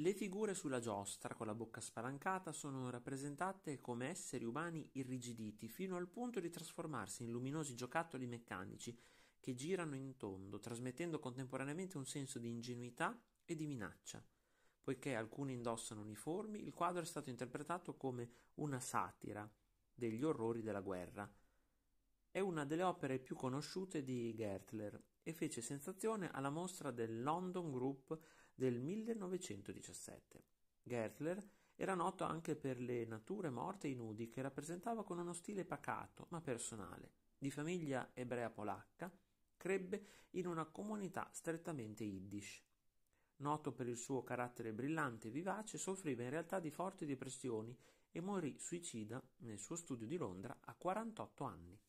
Le figure sulla giostra con la bocca spalancata sono rappresentate come esseri umani irrigiditi fino al punto di trasformarsi in luminosi giocattoli meccanici che girano in tondo, trasmettendo contemporaneamente un senso di ingenuità e di minaccia. Poiché alcuni indossano uniformi, il quadro è stato interpretato come una satira degli orrori della guerra, è una delle opere più conosciute di Gertler e fece sensazione alla mostra del London Group del 1917. Gertler era noto anche per le nature morte e nudi che rappresentava con uno stile pacato ma personale. Di famiglia ebrea polacca, crebbe in una comunità strettamente yiddish. Noto per il suo carattere brillante e vivace, soffriva in realtà di forti depressioni e morì suicida nel suo studio di Londra a 48 anni.